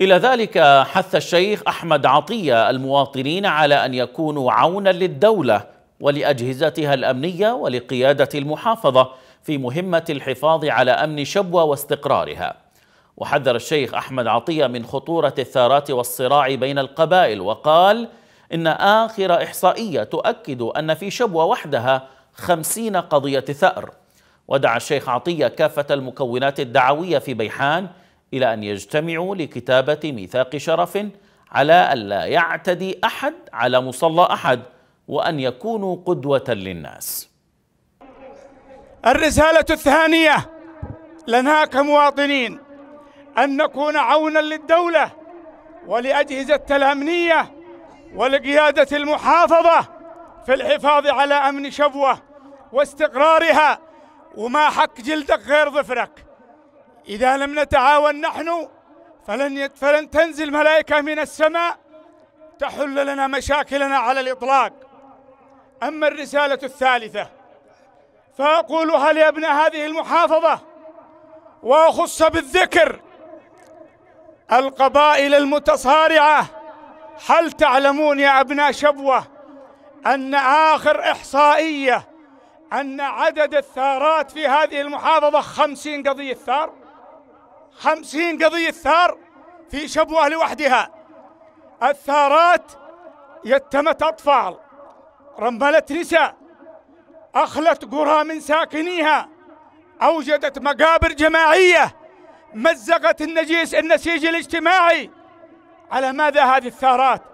إلى ذلك حث الشيخ أحمد عطية المواطنين على أن يكونوا عونا للدولة ولأجهزتها الأمنية ولقيادة المحافظة في مهمة الحفاظ على أمن شبوة واستقرارها وحذر الشيخ أحمد عطية من خطورة الثارات والصراع بين القبائل وقال إن آخر إحصائية تؤكد أن في شبوة وحدها خمسين قضية ثأر ودعا الشيخ عطية كافة المكونات الدعوية في بيحان إلى أن يجتمعوا لكتابة ميثاق شرف على ألا يعتدي أحد على مصلى أحد وأن يكونوا قدوة للناس الرسالة الثانية لنا كمواطنين أن نكون عونا للدولة ولأجهزة الأمنية ولقيادة المحافظة في الحفاظ على أمن شبوة واستقرارها وما حك جلدك غير ظفرك إذا لم نتعاون نحن فلن فلن تنزل ملائكة من السماء تحل لنا مشاكلنا على الإطلاق أما الرسالة الثالثة فأقولها لأبناء هذه المحافظة وأخص بالذكر القبائل المتصارعة هل تعلمون يا أبناء شبوة أن آخر إحصائية أن عدد الثارات في هذه المحافظة خمسين قضية ثار خمسين قضية ثار في شبوة لوحدها الثارات يتمت أطفال رملت نساء أخلت قرى من ساكنيها أوجدت مقابر جماعية مزقت النجيس النسيج الاجتماعي على ماذا هذه الثارات